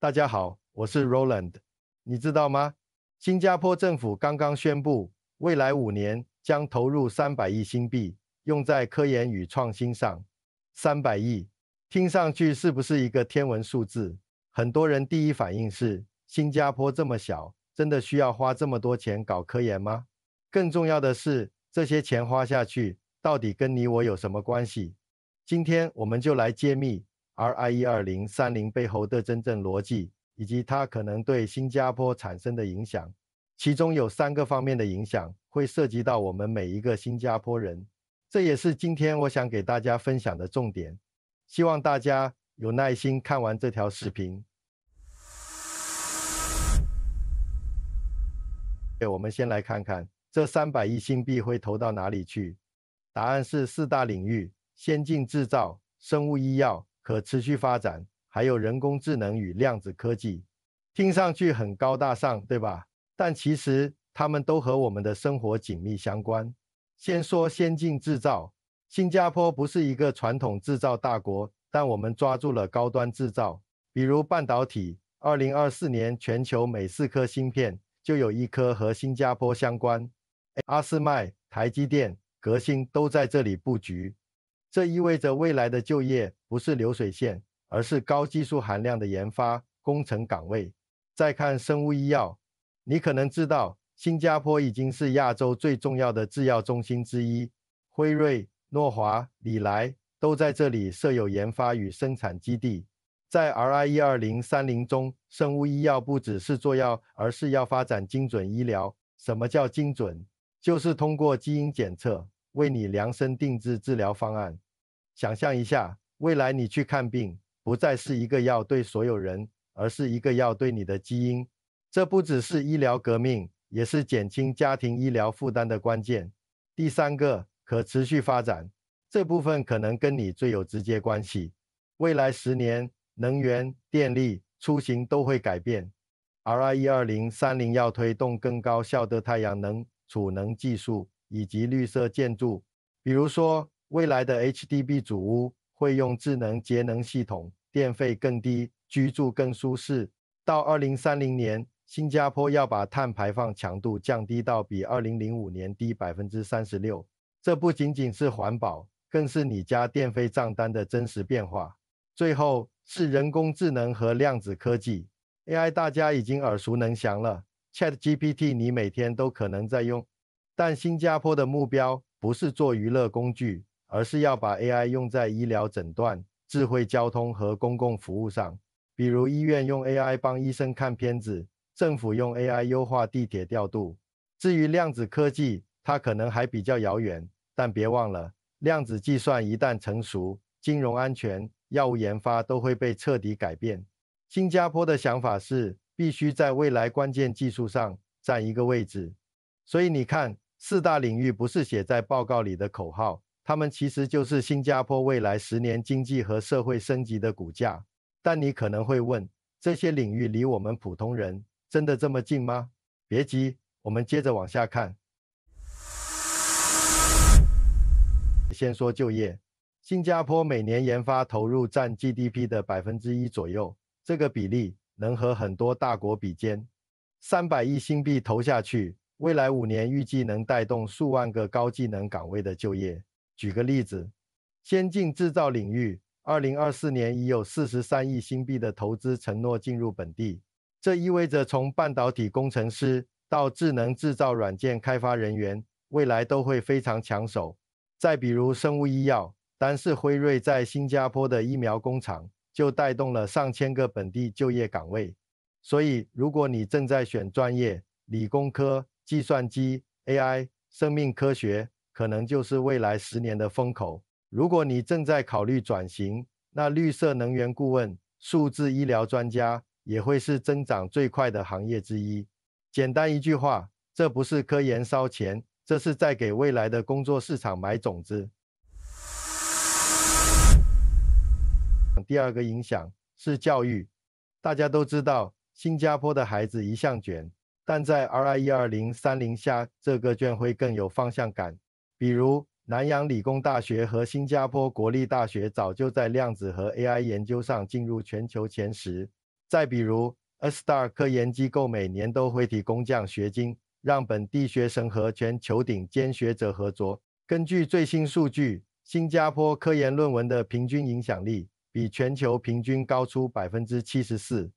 大家好，我是 Roland。你知道吗？新加坡政府刚刚宣布，未来五年将投入三百亿新币，用在科研与创新上。三百亿，听上去是不是一个天文数字？很多人第一反应是：新加坡这么小，真的需要花这么多钱搞科研吗？更重要的是，这些钱花下去，到底跟你我有什么关系？今天我们就来揭秘。而 I 一二零三零背后的真正逻辑，以及它可能对新加坡产生的影响，其中有三个方面的影响会涉及到我们每一个新加坡人，这也是今天我想给大家分享的重点。希望大家有耐心看完这条视频。对，我们先来看看这三百亿新币会投到哪里去？答案是四大领域：先进制造、生物医药。可持续发展，还有人工智能与量子科技，听上去很高大上，对吧？但其实它们都和我们的生活紧密相关。先说先进制造，新加坡不是一个传统制造大国，但我们抓住了高端制造，比如半导体。2024年，全球每四颗芯片就有一颗和新加坡相关，阿斯麦、台积电、革新都在这里布局。这意味着未来的就业不是流水线，而是高技术含量的研发工程岗位。再看生物医药，你可能知道，新加坡已经是亚洲最重要的制药中心之一，辉瑞、诺华、李来都在这里设有研发与生产基地。在 Ri 一二零三零中，生物医药不只是做药，而是要发展精准医疗。什么叫精准？就是通过基因检测。为你量身定制治疗方案。想象一下，未来你去看病不再是一个药对所有人，而是一个药对你的基因。这不只是医疗革命，也是减轻家庭医疗负担的关键。第三个，可持续发展这部分可能跟你最有直接关系。未来十年，能源、电力、出行都会改变。R I 二零三零要推动更高效的太阳能储能技术。以及绿色建筑，比如说未来的 HDB 主屋会用智能节能系统，电费更低，居住更舒适。到二零三零年，新加坡要把碳排放强度降低到比二零零五年低百分之三十六。这不仅仅是环保，更是你家电费账单的真实变化。最后是人工智能和量子科技，AI 大家已经耳熟能详了，ChatGPT 你每天都可能在用。但新加坡的目标不是做娱乐工具，而是要把 AI 用在医疗诊断、智慧交通和公共服务上，比如医院用 AI 帮医生看片子，政府用 AI 优化地铁调度。至于量子科技，它可能还比较遥远，但别忘了，量子计算一旦成熟，金融安全、药物研发都会被彻底改变。新加坡的想法是必须在未来关键技术上占一个位置，所以你看。四大领域不是写在报告里的口号，它们其实就是新加坡未来十年经济和社会升级的骨架。但你可能会问，这些领域离我们普通人真的这么近吗？别急，我们接着往下看。先说就业，新加坡每年研发投入占 GDP 的百分之一左右，这个比例能和很多大国比肩。三百亿新币投下去。未来五年预计能带动数万个高技能岗位的就业。举个例子，先进制造领域，二零二四年已有四十三亿新币的投资承诺进入本地，这意味着从半导体工程师到智能制造软件开发人员，未来都会非常抢手。再比如生物医药，单是辉瑞在新加坡的疫苗工厂就带动了上千个本地就业岗位。所以，如果你正在选专业，理工科。计算机、AI、生命科学可能就是未来十年的风口。如果你正在考虑转型，那绿色能源顾问、数字医疗专家也会是增长最快的行业之一。简单一句话，这不是科研烧钱，这是在给未来的工作市场买种子。第二个影响是教育，大家都知道，新加坡的孩子一向卷。但在 R I 一二零三零下，这个卷会更有方向感。比如，南洋理工大学和新加坡国立大学早就在量子和 A I 研究上进入全球前十。再比如，A Star 科研机构每年都会提供奖学金，让本地学生和全球顶尖学者合作。根据最新数据，新加坡科研论文的平均影响力比全球平均高出百分之七十四。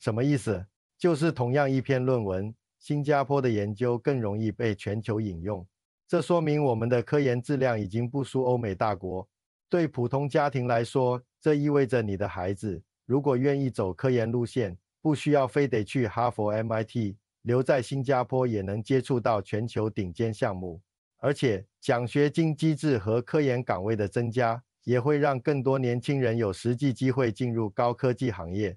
什么意思？就是同样一篇论文，新加坡的研究更容易被全球引用，这说明我们的科研质量已经不输欧美大国。对普通家庭来说，这意味着你的孩子如果愿意走科研路线，不需要非得去哈佛、MIT，留在新加坡也能接触到全球顶尖项目。而且，奖学金机制和科研岗位的增加，也会让更多年轻人有实际机会进入高科技行业。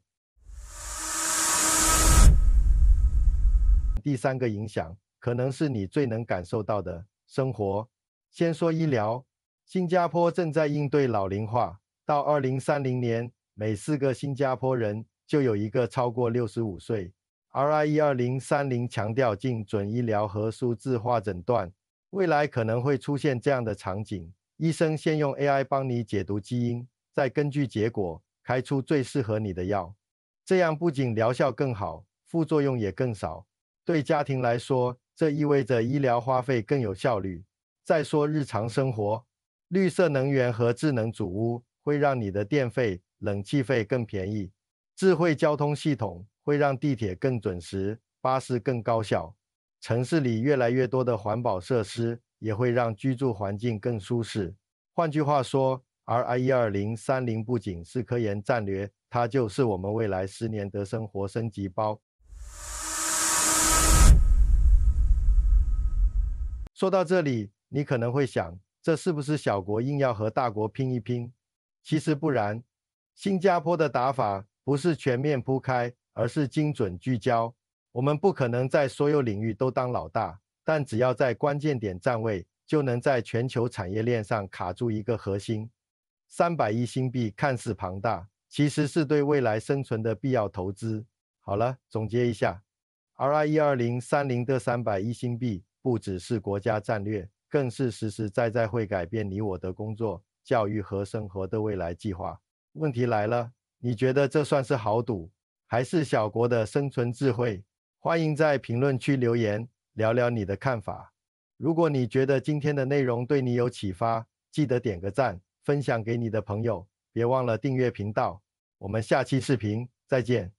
第三个影响可能是你最能感受到的。生活，先说医疗。新加坡正在应对老龄化，到二零三零年，每四个新加坡人就有一个超过六十五岁。R I E 二零三零强调精准医疗和数字化诊断，未来可能会出现这样的场景：医生先用 A I 帮你解读基因，再根据结果开出最适合你的药。这样不仅疗效更好，副作用也更少。对家庭来说，这意味着医疗花费更有效率。再说日常生活，绿色能源和智能主屋会让你的电费、冷气费更便宜；智慧交通系统会让地铁更准时，巴士更高效。城市里越来越多的环保设施也会让居住环境更舒适。换句话说，R I 二零三零不仅是科研战略，它就是我们未来十年的生活升级包。说到这里，你可能会想，这是不是小国硬要和大国拼一拼？其实不然，新加坡的打法不是全面铺开，而是精准聚焦。我们不可能在所有领域都当老大，但只要在关键点站位，就能在全球产业链上卡住一个核心。三百亿新币看似庞大，其实是对未来生存的必要投资。好了，总结一下，RI 一二零三零的三百亿新币。不只是国家战略，更是实实在在会改变你我的工作、教育和生活的未来计划。问题来了，你觉得这算是豪赌，还是小国的生存智慧？欢迎在评论区留言聊聊你的看法。如果你觉得今天的内容对你有启发，记得点个赞，分享给你的朋友，别忘了订阅频道。我们下期视频再见。